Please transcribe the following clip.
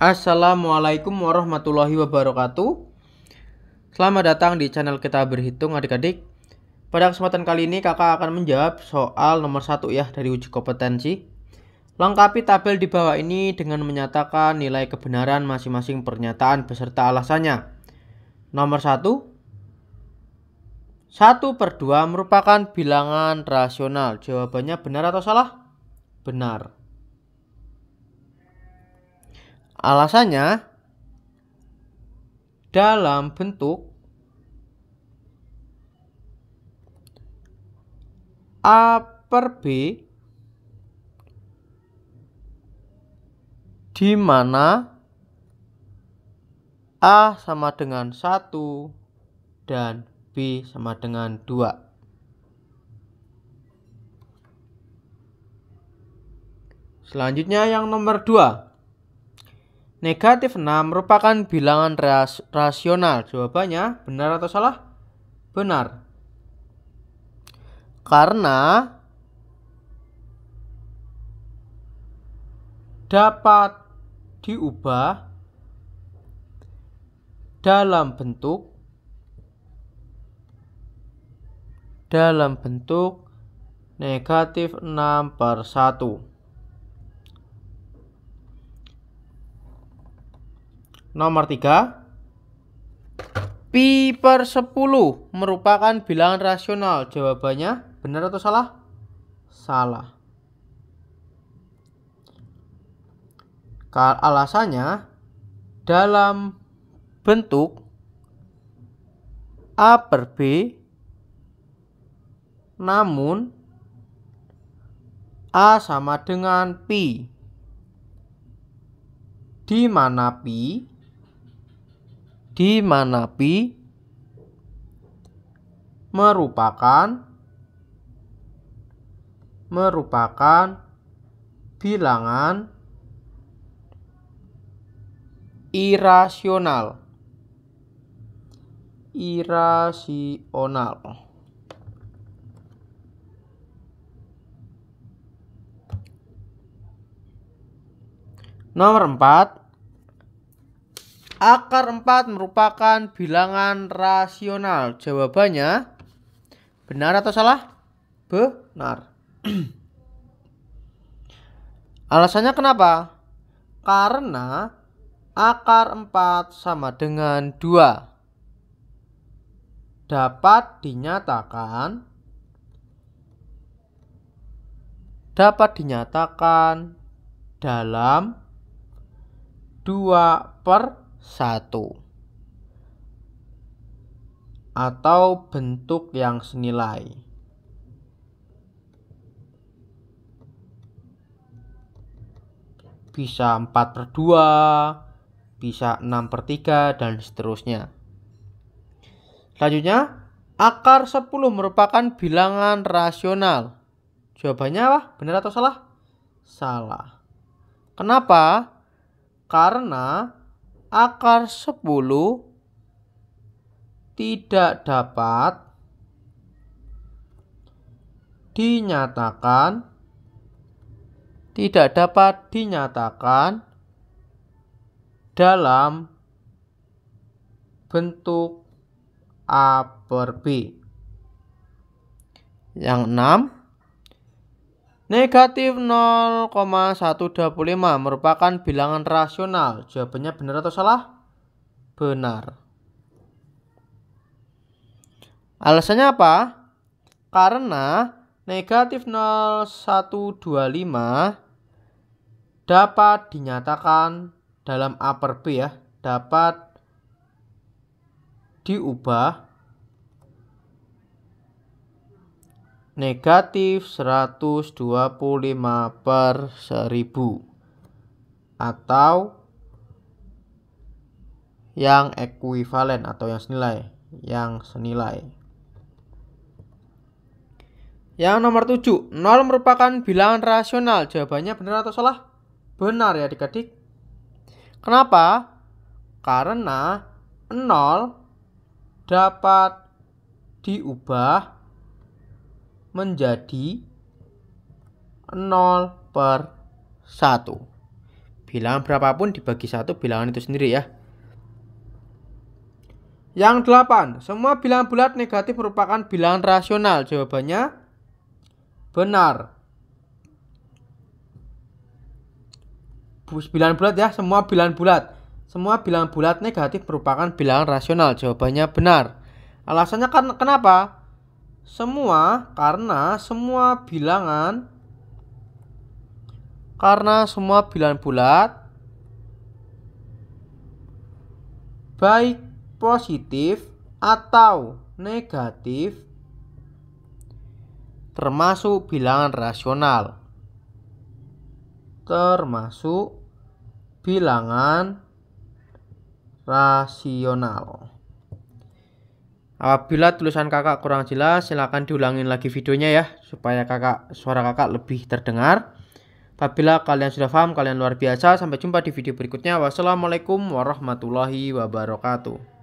Assalamualaikum warahmatullahi wabarakatuh Selamat datang di channel kita berhitung adik-adik Pada kesempatan kali ini kakak akan menjawab soal nomor satu ya dari uji kompetensi Lengkapi tabel di bawah ini dengan menyatakan nilai kebenaran masing-masing pernyataan beserta alasannya Nomor satu, satu per dua merupakan bilangan rasional Jawabannya benar atau salah? Benar Alasannya dalam bentuk A per B di mana A sama dengan 1 dan B sama dengan 2. Selanjutnya yang nomor 2. Negatif 6 merupakan bilangan ras rasional. Jawabannya benar atau salah? Benar. Karena dapat diubah dalam bentuk dalam bentuk negatif 6 per 1. Nomor 3. Pi per 10 merupakan bilangan rasional. Jawabannya benar atau salah? Salah. Alasannya dalam bentuk A per B namun A sama dengan Pi di mana Pi di mana pi merupakan merupakan bilangan irasional irasional Nomor 4 Akar 4 merupakan bilangan rasional. Jawabannya benar atau salah? Benar. Alasannya kenapa? Karena akar 4 sama dengan 2. Dapat dinyatakan dapat dinyatakan dalam 2 per satu atau bentuk yang senilai. Bisa 4 per 2, bisa 6 per 3, dan seterusnya. Selanjutnya, akar 10 merupakan bilangan rasional. Jawabannya apa? Benar atau salah? Salah. Kenapa? Karena akar 10 tidak dapat dinyatakan tidak dapat dinyatakan dalam bentuk A per B. Yang enam, Negatif 0,125 merupakan bilangan rasional. Jawabannya benar atau salah? Benar. Alasannya apa? Karena negatif 0125 dapat dinyatakan dalam upper B ya, dapat diubah negatif 125 per 1000 atau yang ekuivalen atau yang senilai yang senilai yang nomor 7 0 merupakan bilangan rasional jawabannya benar atau salah benar ya adik-adik kenapa karena 0 dapat diubah menjadi 0 per 1. Bilangan berapapun dibagi satu bilangan itu sendiri ya. Yang delapan, semua bilangan bulat negatif merupakan bilangan rasional. Jawabannya benar. Bilangan bulat ya, semua bilangan bulat. Semua bilangan bulat negatif merupakan bilangan rasional. Jawabannya benar. Alasannya kan kenapa? semua karena semua bilangan karena semua bilangan bulat baik positif atau negatif termasuk bilangan rasional termasuk bilangan rasional Apabila tulisan kakak kurang jelas, silakan diulangin lagi videonya ya, supaya kakak suara kakak lebih terdengar. Apabila kalian sudah paham, kalian luar biasa. Sampai jumpa di video berikutnya. Wassalamualaikum warahmatullahi wabarakatuh.